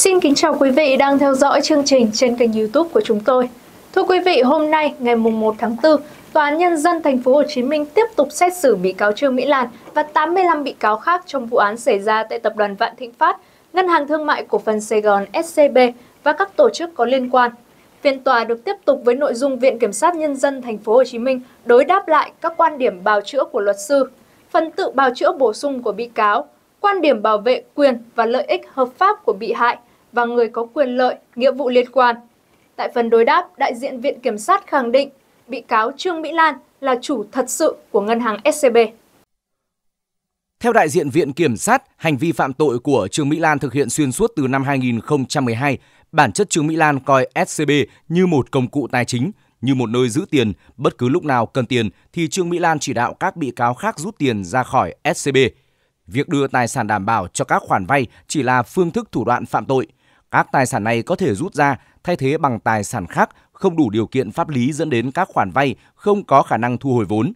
Xin kính chào quý vị đang theo dõi chương trình trên kênh YouTube của chúng tôi. Thưa quý vị, hôm nay ngày mùng 1 tháng 4, Tòa án Nhân dân Thành phố Hồ Chí Minh tiếp tục xét xử bị cáo Trương Mỹ Lan và 85 bị cáo khác trong vụ án xảy ra tại Tập đoàn Vạn Thịnh Phát, Ngân hàng Thương mại Cổ phần Sài Gòn SCB và các tổ chức có liên quan. Phiên tòa được tiếp tục với nội dung Viện Kiểm sát Nhân dân Thành phố Hồ Chí Minh đối đáp lại các quan điểm bào chữa của luật sư, phần tự bào chữa bổ sung của bị cáo, quan điểm bảo vệ quyền và lợi ích hợp pháp của bị hại, và người có quyền lợi, nghĩa vụ liên quan. Tại phần đối đáp, đại diện Viện Kiểm sát khẳng định bị cáo Trương Mỹ Lan là chủ thật sự của ngân hàng SCB. Theo đại diện Viện Kiểm sát, hành vi phạm tội của Trương Mỹ Lan thực hiện xuyên suốt từ năm 2012. Bản chất Trương Mỹ Lan coi SCB như một công cụ tài chính, như một nơi giữ tiền, bất cứ lúc nào cần tiền thì Trương Mỹ Lan chỉ đạo các bị cáo khác rút tiền ra khỏi SCB. Việc đưa tài sản đảm bảo cho các khoản vay chỉ là phương thức thủ đoạn phạm tội – các tài sản này có thể rút ra thay thế bằng tài sản khác không đủ điều kiện pháp lý dẫn đến các khoản vay không có khả năng thu hồi vốn.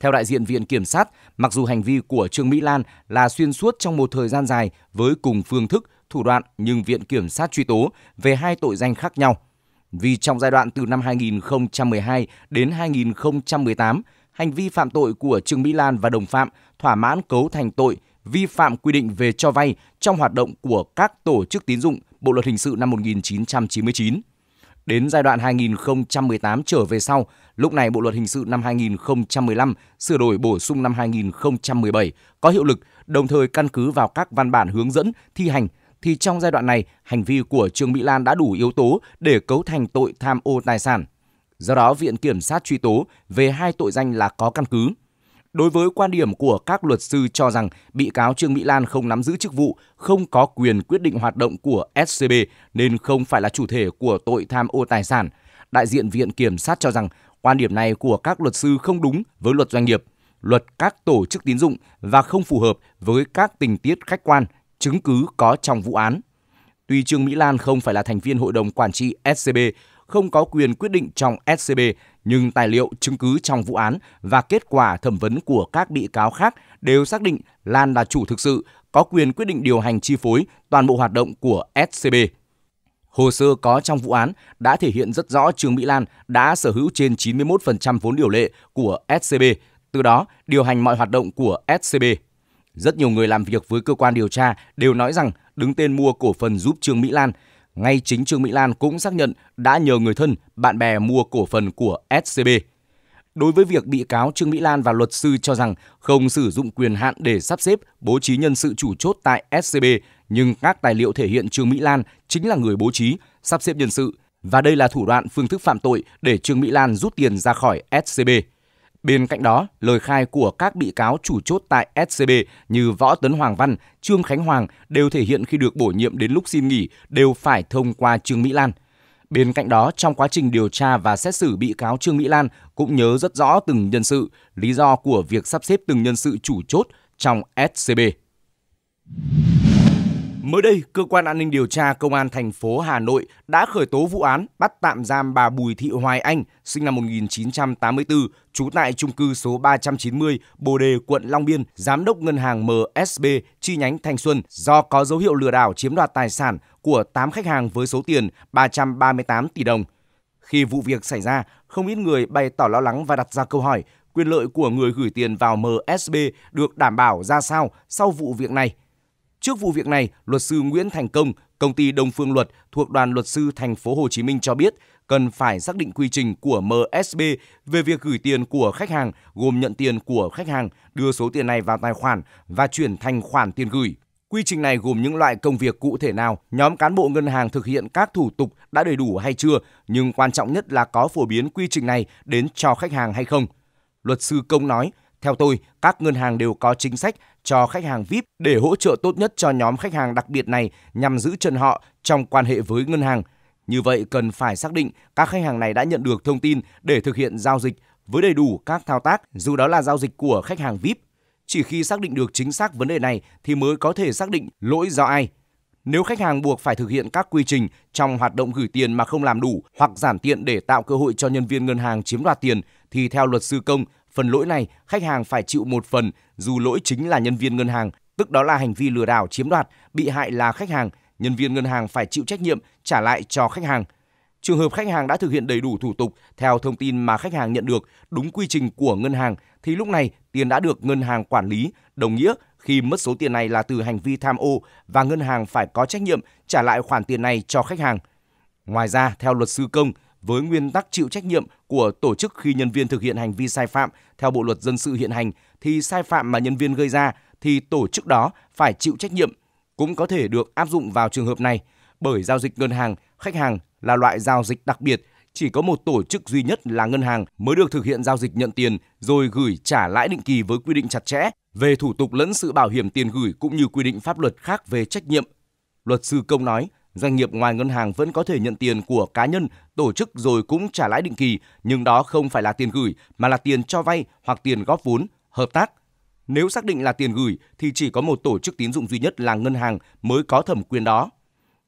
Theo đại diện Viện Kiểm sát, mặc dù hành vi của Trương Mỹ Lan là xuyên suốt trong một thời gian dài với cùng phương thức, thủ đoạn nhưng Viện Kiểm sát truy tố về hai tội danh khác nhau. Vì trong giai đoạn từ năm 2012 đến 2018, hành vi phạm tội của Trương Mỹ Lan và đồng phạm thỏa mãn cấu thành tội vi phạm quy định về cho vay trong hoạt động của các tổ chức tín dụng Bộ luật hình sự năm 1999. Đến giai đoạn 2018 trở về sau, lúc này Bộ luật hình sự năm 2015 sửa đổi bổ sung năm 2017 có hiệu lực, đồng thời căn cứ vào các văn bản hướng dẫn thi hành thì trong giai đoạn này, hành vi của Trương Mỹ Lan đã đủ yếu tố để cấu thành tội tham ô tài sản. Do đó, Viện Kiểm sát truy tố về hai tội danh là có căn cứ – đối với quan điểm của các luật sư cho rằng bị cáo Trương Mỹ Lan không nắm giữ chức vụ, không có quyền quyết định hoạt động của SCB nên không phải là chủ thể của tội tham ô tài sản. Đại diện Viện Kiểm sát cho rằng quan điểm này của các luật sư không đúng với luật doanh nghiệp, luật các tổ chức tín dụng và không phù hợp với các tình tiết khách quan, chứng cứ có trong vụ án. Tuy Trương Mỹ Lan không phải là thành viên hội đồng quản trị SCB, không có quyền quyết định trong SCB nhưng tài liệu chứng cứ trong vụ án và kết quả thẩm vấn của các bị cáo khác đều xác định Lan là chủ thực sự, có quyền quyết định điều hành chi phối toàn bộ hoạt động của SCB. Hồ sơ có trong vụ án đã thể hiện rất rõ Trương Mỹ Lan đã sở hữu trên 91% vốn điều lệ của SCB, từ đó điều hành mọi hoạt động của SCB. Rất nhiều người làm việc với cơ quan điều tra đều nói rằng đứng tên mua cổ phần giúp Trương Mỹ Lan ngay chính Trương Mỹ Lan cũng xác nhận đã nhờ người thân, bạn bè mua cổ phần của SCB. Đối với việc bị cáo Trương Mỹ Lan và luật sư cho rằng không sử dụng quyền hạn để sắp xếp, bố trí nhân sự chủ chốt tại SCB, nhưng các tài liệu thể hiện Trương Mỹ Lan chính là người bố trí, sắp xếp nhân sự và đây là thủ đoạn phương thức phạm tội để Trương Mỹ Lan rút tiền ra khỏi SCB. Bên cạnh đó, lời khai của các bị cáo chủ chốt tại SCB như Võ Tấn Hoàng Văn, Trương Khánh Hoàng đều thể hiện khi được bổ nhiệm đến lúc xin nghỉ đều phải thông qua Trương Mỹ Lan. Bên cạnh đó, trong quá trình điều tra và xét xử bị cáo Trương Mỹ Lan cũng nhớ rất rõ từng nhân sự, lý do của việc sắp xếp từng nhân sự chủ chốt trong SCB. Mới đây, cơ quan an ninh điều tra công an thành phố Hà Nội đã khởi tố vụ án bắt tạm giam bà Bùi Thị Hoài Anh, sinh năm 1984, trú tại trung cư số 390 Bồ Đề, quận Long Biên, giám đốc ngân hàng MSB chi nhánh Thanh Xuân do có dấu hiệu lừa đảo chiếm đoạt tài sản của 8 khách hàng với số tiền 338 tỷ đồng. Khi vụ việc xảy ra, không ít người bày tỏ lo lắng và đặt ra câu hỏi quyền lợi của người gửi tiền vào MSB được đảm bảo ra sao sau vụ việc này – Trước vụ việc này, luật sư Nguyễn Thành Công, công ty Đông Phương Luật thuộc đoàn luật sư thành phố Hồ Chí Minh cho biết cần phải xác định quy trình của MSB về việc gửi tiền của khách hàng, gồm nhận tiền của khách hàng, đưa số tiền này vào tài khoản và chuyển thành khoản tiền gửi. Quy trình này gồm những loại công việc cụ thể nào, nhóm cán bộ ngân hàng thực hiện các thủ tục đã đầy đủ hay chưa, nhưng quan trọng nhất là có phổ biến quy trình này đến cho khách hàng hay không. Luật sư Công nói, theo tôi, các ngân hàng đều có chính sách cho khách hàng VIP để hỗ trợ tốt nhất cho nhóm khách hàng đặc biệt này nhằm giữ chân họ trong quan hệ với ngân hàng. Như vậy cần phải xác định các khách hàng này đã nhận được thông tin để thực hiện giao dịch với đầy đủ các thao tác dù đó là giao dịch của khách hàng VIP. Chỉ khi xác định được chính xác vấn đề này thì mới có thể xác định lỗi do ai. Nếu khách hàng buộc phải thực hiện các quy trình trong hoạt động gửi tiền mà không làm đủ hoặc giảm tiện để tạo cơ hội cho nhân viên ngân hàng chiếm đoạt tiền thì theo luật sư công, Phần lỗi này khách hàng phải chịu một phần dù lỗi chính là nhân viên ngân hàng, tức đó là hành vi lừa đảo chiếm đoạt, bị hại là khách hàng, nhân viên ngân hàng phải chịu trách nhiệm trả lại cho khách hàng. Trường hợp khách hàng đã thực hiện đầy đủ thủ tục theo thông tin mà khách hàng nhận được đúng quy trình của ngân hàng thì lúc này tiền đã được ngân hàng quản lý, đồng nghĩa khi mất số tiền này là từ hành vi tham ô và ngân hàng phải có trách nhiệm trả lại khoản tiền này cho khách hàng. Ngoài ra, theo luật sư công, với nguyên tắc chịu trách nhiệm của tổ chức khi nhân viên thực hiện hành vi sai phạm theo bộ luật dân sự hiện hành thì sai phạm mà nhân viên gây ra thì tổ chức đó phải chịu trách nhiệm cũng có thể được áp dụng vào trường hợp này bởi giao dịch ngân hàng, khách hàng là loại giao dịch đặc biệt, chỉ có một tổ chức duy nhất là ngân hàng mới được thực hiện giao dịch nhận tiền rồi gửi trả lãi định kỳ với quy định chặt chẽ về thủ tục lẫn sự bảo hiểm tiền gửi cũng như quy định pháp luật khác về trách nhiệm. Luật sư Công nói, Doanh nghiệp ngoài ngân hàng vẫn có thể nhận tiền của cá nhân, tổ chức rồi cũng trả lãi định kỳ, nhưng đó không phải là tiền gửi mà là tiền cho vay hoặc tiền góp vốn, hợp tác. Nếu xác định là tiền gửi thì chỉ có một tổ chức tín dụng duy nhất là ngân hàng mới có thẩm quyền đó.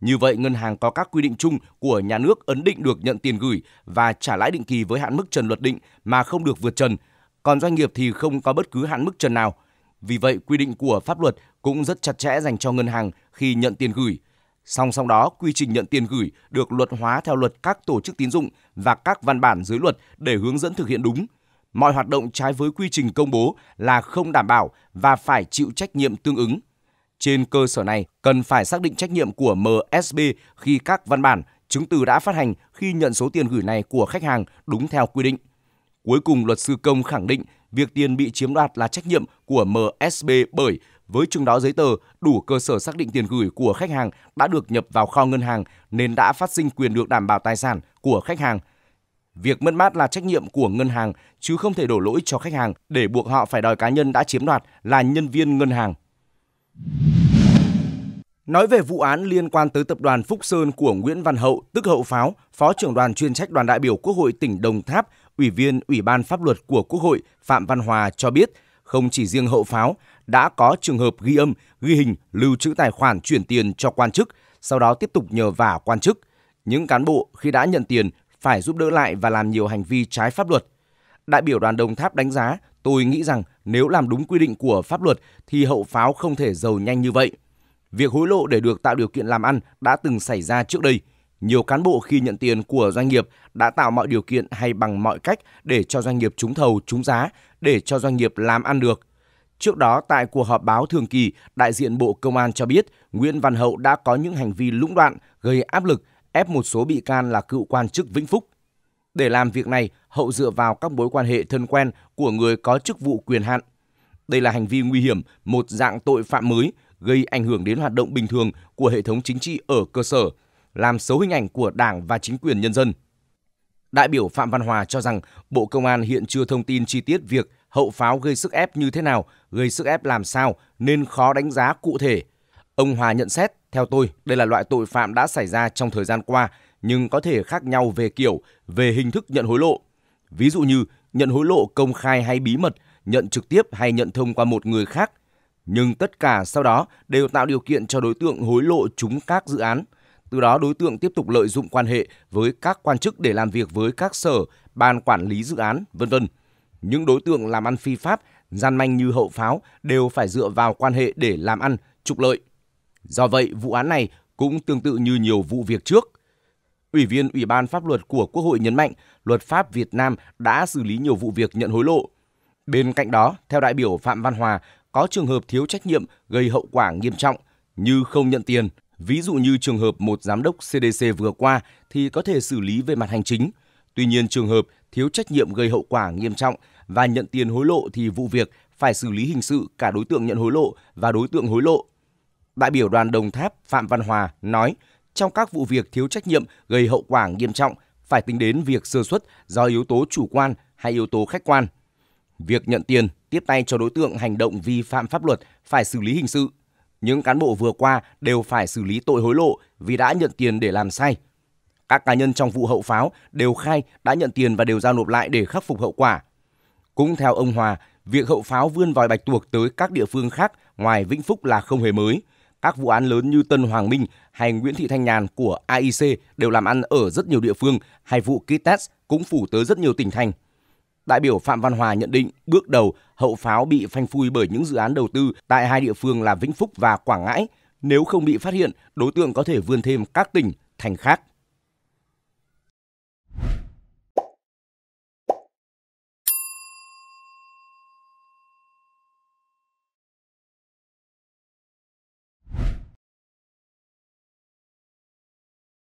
Như vậy, ngân hàng có các quy định chung của nhà nước ấn định được nhận tiền gửi và trả lãi định kỳ với hạn mức trần luật định mà không được vượt trần. Còn doanh nghiệp thì không có bất cứ hạn mức trần nào. Vì vậy, quy định của pháp luật cũng rất chặt chẽ dành cho ngân hàng khi nhận tiền gửi – Song song đó, quy trình nhận tiền gửi được luật hóa theo luật các tổ chức tín dụng và các văn bản dưới luật để hướng dẫn thực hiện đúng. Mọi hoạt động trái với quy trình công bố là không đảm bảo và phải chịu trách nhiệm tương ứng. Trên cơ sở này, cần phải xác định trách nhiệm của MSB khi các văn bản, chứng từ đã phát hành khi nhận số tiền gửi này của khách hàng đúng theo quy định. Cuối cùng, luật sư công khẳng định việc tiền bị chiếm đoạt là trách nhiệm của MSB bởi với chứng đó giấy tờ, đủ cơ sở xác định tiền gửi của khách hàng đã được nhập vào kho ngân hàng nên đã phát sinh quyền được đảm bảo tài sản của khách hàng. Việc mất mát là trách nhiệm của ngân hàng chứ không thể đổ lỗi cho khách hàng để buộc họ phải đòi cá nhân đã chiếm đoạt là nhân viên ngân hàng. Nói về vụ án liên quan tới tập đoàn Phúc Sơn của Nguyễn Văn Hậu, tức Hậu Pháo, Phó trưởng đoàn chuyên trách đoàn đại biểu Quốc hội tỉnh Đồng Tháp, Ủy viên Ủy ban Pháp luật của Quốc hội Phạm Văn Hòa cho biết – không chỉ riêng hậu pháo, đã có trường hợp ghi âm, ghi hình, lưu trữ tài khoản chuyển tiền cho quan chức, sau đó tiếp tục nhờ vả quan chức. Những cán bộ khi đã nhận tiền phải giúp đỡ lại và làm nhiều hành vi trái pháp luật. Đại biểu đoàn Đồng Tháp đánh giá, tôi nghĩ rằng nếu làm đúng quy định của pháp luật thì hậu pháo không thể giàu nhanh như vậy. Việc hối lộ để được tạo điều kiện làm ăn đã từng xảy ra trước đây – nhiều cán bộ khi nhận tiền của doanh nghiệp đã tạo mọi điều kiện hay bằng mọi cách để cho doanh nghiệp trúng thầu, trúng giá, để cho doanh nghiệp làm ăn được. Trước đó, tại cuộc họp báo thường kỳ, đại diện Bộ Công an cho biết Nguyễn Văn Hậu đã có những hành vi lũng đoạn, gây áp lực, ép một số bị can là cựu quan chức Vĩnh Phúc. Để làm việc này, Hậu dựa vào các mối quan hệ thân quen của người có chức vụ quyền hạn. Đây là hành vi nguy hiểm, một dạng tội phạm mới, gây ảnh hưởng đến hoạt động bình thường của hệ thống chính trị ở cơ sở – làm xấu hình ảnh của Đảng và chính quyền nhân dân. Đại biểu Phạm Văn Hòa cho rằng Bộ Công an hiện chưa thông tin chi tiết việc hậu pháo gây sức ép như thế nào, gây sức ép làm sao nên khó đánh giá cụ thể. Ông Hòa nhận xét, theo tôi, đây là loại tội phạm đã xảy ra trong thời gian qua nhưng có thể khác nhau về kiểu, về hình thức nhận hối lộ. Ví dụ như nhận hối lộ công khai hay bí mật, nhận trực tiếp hay nhận thông qua một người khác. Nhưng tất cả sau đó đều tạo điều kiện cho đối tượng hối lộ chúng các dự án – từ đó đối tượng tiếp tục lợi dụng quan hệ với các quan chức để làm việc với các sở, ban quản lý dự án, vân vân. Những đối tượng làm ăn phi pháp, gian manh như hậu pháo đều phải dựa vào quan hệ để làm ăn, trục lợi. Do vậy, vụ án này cũng tương tự như nhiều vụ việc trước. Ủy viên Ủy ban Pháp luật của Quốc hội nhấn mạnh, luật pháp Việt Nam đã xử lý nhiều vụ việc nhận hối lộ. Bên cạnh đó, theo đại biểu Phạm Văn Hòa, có trường hợp thiếu trách nhiệm gây hậu quả nghiêm trọng như không nhận tiền, Ví dụ như trường hợp một giám đốc CDC vừa qua thì có thể xử lý về mặt hành chính. Tuy nhiên trường hợp thiếu trách nhiệm gây hậu quả nghiêm trọng và nhận tiền hối lộ thì vụ việc phải xử lý hình sự cả đối tượng nhận hối lộ và đối tượng hối lộ. Đại biểu đoàn Đồng Tháp Phạm Văn Hòa nói, trong các vụ việc thiếu trách nhiệm gây hậu quả nghiêm trọng phải tính đến việc sơ xuất do yếu tố chủ quan hay yếu tố khách quan. Việc nhận tiền tiếp tay cho đối tượng hành động vi phạm pháp luật phải xử lý hình sự – những cán bộ vừa qua đều phải xử lý tội hối lộ vì đã nhận tiền để làm sai. Các cá nhân trong vụ hậu pháo đều khai đã nhận tiền và đều giao nộp lại để khắc phục hậu quả. Cũng theo ông Hòa, việc hậu pháo vươn vòi bạch tuộc tới các địa phương khác ngoài Vĩnh Phúc là không hề mới. Các vụ án lớn như Tân Hoàng Minh hay Nguyễn Thị Thanh Nhàn của AIC đều làm ăn ở rất nhiều địa phương, hay vụ ký cũng phủ tới rất nhiều tỉnh thành. Đại biểu Phạm Văn Hòa nhận định bước đầu hậu pháo bị phanh phui bởi những dự án đầu tư tại hai địa phương là Vĩnh Phúc và Quảng Ngãi. Nếu không bị phát hiện, đối tượng có thể vươn thêm các tỉnh, thành khác.